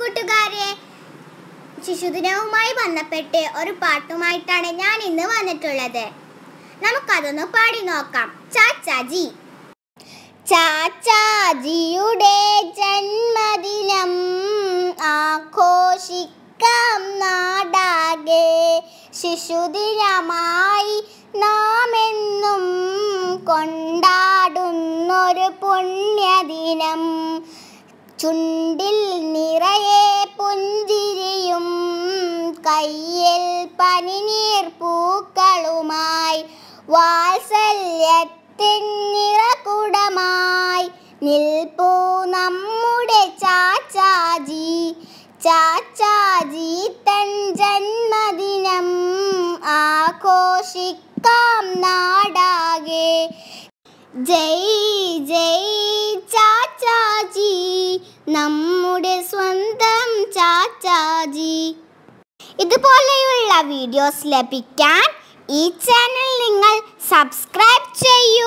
കൂട്ടുകാരെ ശിശുദിനവുമായി ബന്ധപ്പെട്ട് ഒരു പാട്ടുമായിട്ടാണ് ഞാൻ ഇന്ന് വന്നിട്ടുള്ളത് നമുക്കതൊന്ന് പാടി നോക്കാം ചാച്ചാജി ചാച്ചാജിയുടെ ജന്മദിനം ആഘോഷിക്കാം നാടാകെ ശിശുദിനമായി നാം എന്നും കൊണ്ടാടുന്നൊരു പുണ്യദിനം ചുണ്ടിൽ കയ്യിൽ പനിനീർ പൂക്കളുമായി വാത്സല്യത്തിൻ നിറകുടമായി നിൽപ്പൂ നമ്മുടെ ചാച്ചാജി ചാച്ചാജി തൻ ജന്മദിനം ആഘോഷിക്കാം നാടാകെ ജയ് ജയ് ചാച്ചാജി നമ്മുടെ സ്വന്തം ചാച്ചാജി ഇതുപോലെയുള്ള വീഡിയോസ് ലഭിക്കാൻ ഈ ചാനൽ നിങ്ങൾ സബ്സ്ക്രൈബ് ചെയ്യൂ